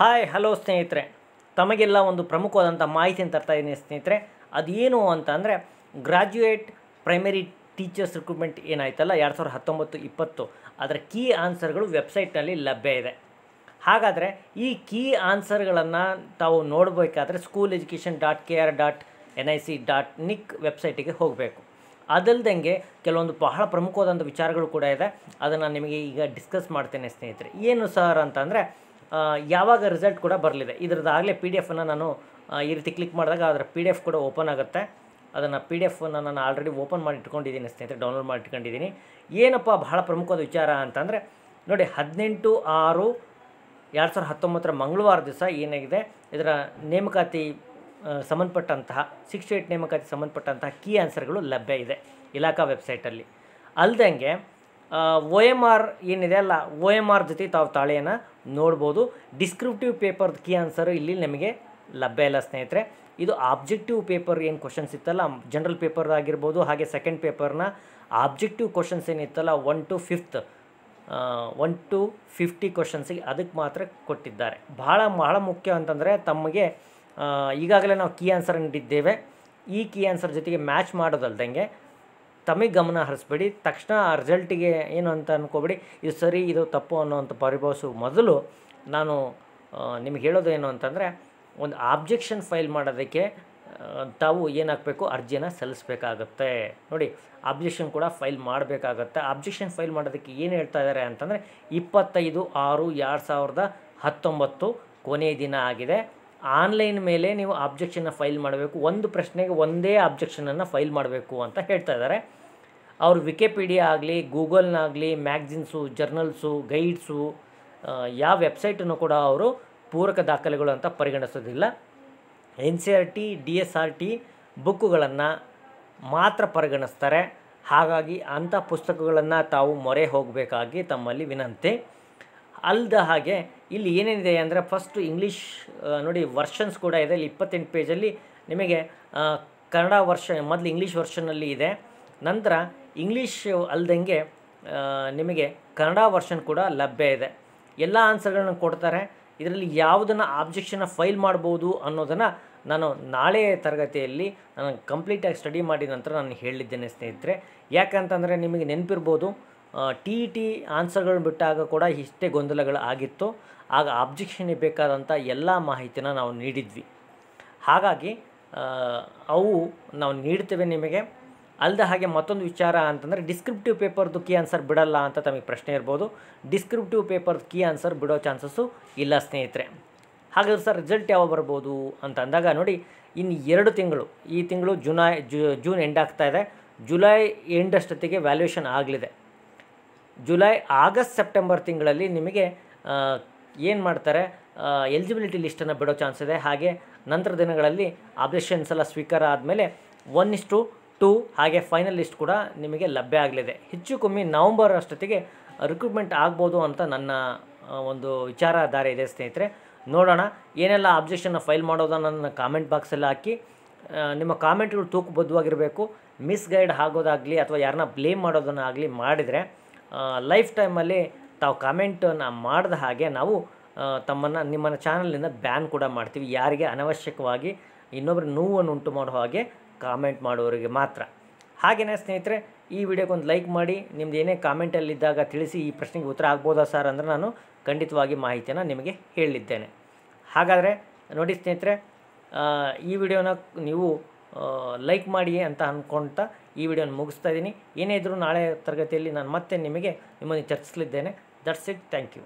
hi hello ಸ್ನೇಹಿತರೆ ತಮಗೆಲ್ಲ ಒಂದು ಪ್ರಮುಖವಾದಂಥ ಮಾಹಿತಿಯನ್ನು ತರ್ತಾ ಇದ್ದೀನಿ ಸ್ನೇಹಿತರೆ ಅದೇನು ಅಂತ ಅಂದರೆ ಗ್ರಾಜ್ಯುಯೇಟ್ ಪ್ರೈಮರಿ ಟೀಚರ್ಸ್ ರಿಕ್ರೂಟ್ಮೆಂಟ್ ಏನಾಯ್ತಲ್ಲ ಎರಡು ಸಾವಿರದ ಹತ್ತೊಂಬತ್ತು ಇಪ್ಪತ್ತು ಅದರ ಕೀ ಆನ್ಸರ್ಗಳು ವೆಬ್ಸೈಟ್ನಲ್ಲಿ ಲಭ್ಯ ಇದೆ ಹಾಗಾದರೆ ಈ ಕೀ ಆನ್ಸರ್ಗಳನ್ನು ತಾವು ನೋಡಬೇಕಾದ್ರೆ school education dot K R dot N I C dot nic ವೆಬ್ಸೈಟಿಗೆ ಹೋಗಬೇಕು ಅದಲ್ದಂಗೆ ಕೆಲವೊಂದು ಬಹಳ ಪ್ರಮುಖವಾದಂಥ ವಿಚಾರಗಳು ಕೂಡ ಇದೆ ಅದನ್ನು ನಿಮಗೆ ಈಗ ಡಿಸ್ಕಸ್ ಮಾಡ್ತೇನೆ ಸ್ನೇಹಿತರೆ ಏನು ಸರ್ ಅಂತಂದರೆ ಯಾವಾಗ ರಿಸಲ್ಟ್ ಕೂಡ ಬರಲಿದೆ ಇದ್ರದ್ದು ಆಗಲೇ ಪಿ ಡಿ ಎಫನ್ನು ನಾನು ಈ ರೀತಿ ಕ್ಲಿಕ್ ಮಾಡಿದಾಗ ಅದರ ಪಿ ಡಿ ಎಫ್ ಕೂಡ ಓಪನ್ ಆಗುತ್ತೆ ಅದನ್ನು ಪಿ ಡಿ ಎಫನ್ನು ನಾನು ಆಲ್ರೆಡಿ ಓಪನ್ ಮಾಡಿ ಇಟ್ಕೊಂಡಿದ್ದೀನಿ ಸ್ನೇಹಿತರೆ ಡೌನ್ಲೋಡ್ ಮಾಡಿ ಇಟ್ಕೊಂಡಿದ್ದೀನಿ ಏನಪ್ಪ ಬಹಳ ಪ್ರಮುಖವಾದ ವಿಚಾರ ಅಂತಂದರೆ ನೋಡಿ ಹದಿನೆಂಟು ಆರು ಎರಡು ಸಾವಿರದ ಹತ್ತೊಂಬತ್ತರ ಮಂಗಳವಾರ ದಿವಸ ಏನಾಗಿದೆ ಇದರ ನೇಮಕಾತಿ ಸಂಬಂಧಪಟ್ಟಂತಹ ಸಿಕ್ಸ್ ಏಟ್ ನೇಮಕಾತಿ ಸಂಬಂಧಪಟ್ಟಂತಹ ಕೀ ಆನ್ಸರ್ಗಳು ಲಭ್ಯ ಇದೆ ಇಲಾಖಾ ವೆಬ್ಸೈಟಲ್ಲಿ ಅಲ್ಲದಂಗೆ ಒ ಎಮ್ ಆರ್ ಏನಿದೆ ಅಲ್ಲ ಒ ಎಮ್ ಆರ್ ಜೊತೆ ತಾವು ತಾಳೆಯನ್ನು ನೋಡ್ಬೋದು ಡಿಸ್ಕ್ರಿಪ್ಟಿವ್ ಪೇಪರ್ ಕೀ ಆನ್ಸರು ಇಲ್ಲಿ ನಮಗೆ ಲಭ್ಯ ಇಲ್ಲ ಸ್ನೇಹಿತರೆ ಇದು ಆಬ್ಜೆಕ್ಟಿವ್ ಪೇಪರ್ ಏನು ಕ್ವಶನ್ಸ್ ಇತ್ತಲ್ಲ ಜನರಲ್ ಪೇಪರ್ ಆಗಿರ್ಬೋದು ಹಾಗೆ ಸೆಕೆಂಡ್ ಪೇಪರ್ನ ಆಬ್ಜೆಕ್ಟಿವ್ ಕ್ವಶನ್ಸ್ ಏನಿತ್ತಲ್ಲ one to fifth one to fifty ಕ್ವಶನ್ಸಿಗೆ ಅದಕ್ಕೆ ಮಾತ್ರ ಕೊಟ್ಟಿದ್ದಾರೆ ಭಾಳ ಬಹಳ ಮುಖ್ಯ ಅಂತಂದರೆ ತಮಗೆ ಈಗಾಗಲೇ ನಾವು ಕೀ ಆನ್ಸರ್ ನೀಡಿದ್ದೇವೆ ಈ ಕೀ ಆನ್ಸರ್ ಜೊತೆಗೆ ಮ್ಯಾಚ್ ಮಾಡೋದಲ್ದಂಗೆ ತಮಗೆ ಗಮನ ಹರಿಸ್ಬೇಡಿ ತಕ್ಷಣ ಆ ರಿಸಲ್ಟಿಗೆ ಏನು ಅಂತ ಅನ್ಕೋಬೇಡಿ ಇದು ಸರಿ ಇದು ತಪ್ಪು ಅನ್ನೋವಂಥ ಪರಿಭಾವಿಸುವ ಮೊದಲು ನಾನು ನಿಮಗೆ ಹೇಳೋದು ಏನು ಅಂತಂದರೆ ಒಂದು ಆಬ್ಜೆಕ್ಷನ್ ಫೈಲ್ ಮಾಡೋದಕ್ಕೆ ತಾವು ಏನಾಗಬೇಕು ಅರ್ಜಿನ ಸಲ್ಲಿಸಬೇಕಾಗತ್ತೆ ನೋಡಿ ಆಬ್ಜೆಕ್ಷನ್ ಕೂಡ ಫೈಲ್ ಮಾಡಬೇಕಾಗತ್ತೆ ಆಬ್ಜೆಕ್ಷನ್ ಫೈಲ್ ಮಾಡೋದಕ್ಕೆ ಏನು ಹೇಳ್ತಾ ಇದ್ದಾರೆ ಅಂತಂದರೆ ಇಪ್ಪತ್ತೈದು ಆರು ಎರಡು ಸಾವಿರದ ಹತ್ತೊಂಬತ್ತು ಕೊನೆಯ ದಿನ ಆಗಿದೆ ಆನ್ಲೈನ್ ಮೇಲೆ ನೀವು ಆಬ್ಜೆಕ್ಷನ್ನ ಫೈಲ್ ಮಾಡಬೇಕು ಒಂದು ಪ್ರಶ್ನೆಗೆ ಒಂದೇ ಆಬ್ಜೆಕ್ಷನನ್ನು ಫೈಲ್ ಮಾಡಬೇಕು ಅಂತ ಹೇಳ್ತಾ ಇದ್ದಾರೆ ಅವರು ವಿಕಿಪೀಡಿಯಾ ಆಗಲಿ ಗೂಗಲ್ನಾಗಲಿ ಮ್ಯಾಗ್ಝಿನ್ಸು ಜರ್ನಲ್ಸು ಗೈಡ್ಸು ಯಾವ ವೆಬ್ಸೈಟನ್ನು ಕೂಡ ಅವರು ಪೂರಕ ದಾಖಲೆಗಳು ಅಂತ ಪರಿಗಣಿಸೋದಿಲ್ಲ N C R T D S R T ಬುಕ್ಕುಗಳನ್ನು ಮಾತ್ರ ಪರಿಗಣಿಸ್ತಾರೆ ಹಾಗಾಗಿ ಅಂಥ ಪುಸ್ತಕಗಳನ್ನು ತಾವು ಮೊರೆ ಹೋಗಬೇಕಾಗಿ ತಮ್ಮಲ್ಲಿ ವಿನಂತಿ ಅಲ್ದ ಹಾಗೆ ಇಲ್ಲಿ ಏನೇನಿದೆ ಅಂದರೆ ಫಸ್ಟು ಇಂಗ್ಲೀಷ್ ನೋಡಿ ವರ್ಷನ್ಸ್ ಕೂಡ ಇದೆ ಇಲ್ಲಿ ಇಪ್ಪತ್ತೆಂಟು ಪೇಜಲ್ಲಿ ನಿಮಗೆ ಕನ್ನಡ ವರ್ಷನ್ ಮೊದಲು ಇಂಗ್ಲೀಷ್ ವರ್ಷನಲ್ಲಿ ಇದೆ ನಂತರ ಇಂಗ್ಲೀಷ್ ಅಲ್ದಂಗೆ ನಿಮಗೆ ಕನ್ನಡ ವರ್ಷನ್ ಕೂಡ ಲಭ್ಯ ಇದೆ ಎಲ್ಲ ಆನ್ಸರ್ಗಳನ್ನು ಕೊಡ್ತಾರೆ ಇದರಲ್ಲಿ ಯಾವುದನ್ನು ಆಬ್ಜೆಕ್ಷನ್ನ ಫೈಲ್ ಮಾಡ್ಬೋದು ಅನ್ನೋದನ್ನು ನಾನು ನಾಳೆ ತರಗತಿಯಲ್ಲಿ ನಾನು ಕಂಪ್ಲೀಟಾಗಿ ಸ್ಟಡಿ ಮಾಡಿದ ನಂತರ ನಾನು ಹೇಳಿದ್ದೇನೆ ಸ್ನೇಹಿತರೆ ಯಾಕಂತಂದರೆ ನಿಮಗೆ ನೆನಪಿರ್ಬೋದು ಟಿ ಟಿ ಆನ್ಸರ್ಗಳನ್ನ ಬಿಟ್ಟಾಗ ಕೂಡ ಇಷ್ಟೇ ಗೊಂದಲಗಳು ಆಗಿತ್ತು ಆಗ ಆಬ್ಜೆಕ್ಷನ್ಗೆ ಬೇಕಾದಂಥ ಎಲ್ಲ ಮಾಹಿತಿನ ನಾವು ನೀಡಿದ್ವಿ ಹಾಗಾಗಿ ಅವು ನಾವು ನೀಡ್ತೇವೆ ನಿಮಗೆ ಅಲ್ಲದೆ ಹಾಗೆ ಮತ್ತೊಂದು ವಿಚಾರ ಅಂತಂದರೆ ಡಿಸ್ಕ್ರಿಪ್ಟಿವ್ ಪೇಪರ್ದು ಕೀ ಆನ್ಸರ್ ಬಿಡಲ್ಲ ಅಂತ ತಮಗೆ ಪ್ರಶ್ನೆ ಇರ್ಬೋದು ಡಿಸ್ಕ್ರಿಪ್ಟಿವ್ ಪೇಪರ್ದು ಕೀ ಆನ್ಸರ್ ಬಿಡೋ ಚಾನ್ಸಸ್ಸು ಇಲ್ಲ ಸ್ನೇಹಿತರೆ ಹಾಗಾದ್ರೆ ಸರ್ ರಿಸಲ್ಟ್ ಯಾವಾಗ ಬರ್ಬೋದು ಅಂತ ಅಂದಾಗ ನೋಡಿ ಇನ್ನು ಎರಡು ತಿಂಗಳು ಈ ತಿಂಗಳು ಜುನೈ ಜೂನ್ ಎಂಡ್ ಆಗ್ತಾ ಇದೆ ಜುಲೈ ಎಂಡಷ್ಟೊತ್ತಿಗೆ ವ್ಯಾಲ್ಯೂಯೇಷನ್ ಆಗಲಿದೆ ಜುಲೈ ಆಗಸ್ಟ್ ಸೆಪ್ಟೆಂಬರ್ ತಿಂಗಳಲ್ಲಿ ನಿಮಗೆ ಏನು ಮಾಡ್ತಾರೆ ಎಲಿಜಿಬಿಲಿಟಿ ಲಿಸ್ಟನ್ನು ಬಿಡೋ ಚಾನ್ಸ್ ಇದೆ ಹಾಗೆ ನಂತರ ದಿನಗಳಲ್ಲಿ ಅಬ್ಜೆಕ್ಷನ್ಸ್ ಎಲ್ಲ ಸ್ವೀಕಾರ ಆದಮೇಲೆ ಒನ್ ಇಷ್ಟು ಟೂ ಹಾಗೆ ಫೈನಲ್ ಲಿಸ್ಟ್ ಕೂಡ ನಿಮಗೆ ಲಭ್ಯ ಆಗಲಿದೆ ಹೆಚ್ಚು ಕಮ್ಮಿ ನವಂಬರ್ ಅಷ್ಟೊತ್ತಿಗೆ ರಿಕ್ರೂಟ್ಮೆಂಟ್ ಆಗ್ಬೋದು ಅಂತ ನನ್ನ ಒಂದು ದಾರಿ ಇದೆ ಸ್ನೇಹಿತರೆ ನೋಡೋಣ ಏನೆಲ್ಲ ಅಬ್ಜೆಕ್ಷನ್ನ ಫೈಲ್ ಮಾಡೋದನ್ನು ನನ್ನ ಕಾಮೆಂಟ್ ಬಾಕ್ಸಲ್ಲಿ ಹಾಕಿ ನಿಮ್ಮ ಕಾಮೆಂಟ್ಗಳು ತೂಕಬದ್ಧವಾಗಿರಬೇಕು ಮಿಸ್ಗೈಡ್ ಆಗೋದಾಗಲಿ ಅಥವಾ ಯಾರನ್ನ ಬ್ಲೇಮ್ ಆಗಲಿ ಮಾಡಿದರೆ ಲೈಫ್ ಟೈಮಲ್ಲಿ ತಾವು ಕಾಮೆಂಟನ್ನು ಮಾಡಿದ ಹಾಗೆ ನಾವು ತಮ್ಮನ್ನು ನಿಮ್ಮನ್ನು ಚಾನಲಿಂದ ಬ್ಯಾನ್ ಕೂಡ ಮಾಡ್ತೀವಿ ಯಾರಿಗೆ ಅನವಶ್ಯಕವಾಗಿ ಇನ್ನೊಬ್ಬರು ನೋವನ್ನು ಉಂಟು ಮಾಡೋ ಹಾಗೆ ಕಾಮೆಂಟ್ ಮಾಡೋರಿಗೆ ಮಾತ್ರ ಹಾಗೆಯೇ ಸ್ನೇಹಿತರೆ ಈ ವಿಡಿಯೋಗೆ ಒಂದು ಲೈಕ್ ಮಾಡಿ ನಿಮ್ದು ಏನೇ ಕಾಮೆಂಟಲ್ಲಿದ್ದಾಗ ತಿಳಿಸಿ ಈ ಪ್ರಶ್ನೆಗೆ ಉತ್ತರ ಆಗ್ಬೋದಾ ಸರ್ ಅಂದರೆ ನಾನು ಖಂಡಿತವಾಗಿ ಮಾಹಿತಿಯನ್ನು ನಿಮಗೆ ಹೇಳಿದ್ದೇನೆ ಹಾಗಾದರೆ ನೋಡಿ ಸ್ನೇಹಿತರೆ ಈ ವಿಡಿಯೋನ ನೀವು ಲೈಕ್ ಮಾಡಿ ಅಂತ ಅಂದ್ಕೊಳ್ತಾ ಈ ವಿಡಿಯೋನ ಮುಗಿಸ್ತಾ ಇದ್ದೀನಿ ಏನೇ ಇದ್ದರೂ ನಾಳೆ ತರಗತಿಯಲ್ಲಿ ನಾನು ಮತ್ತೆ ನಿಮಗೆ ನಿಮ್ಮನ್ನು ಚರ್ಚಿಸಲಿದ್ದೇನೆ ದಟ್ಸ್ ಇಟ್ ಥ್ಯಾಂಕ್ ಯು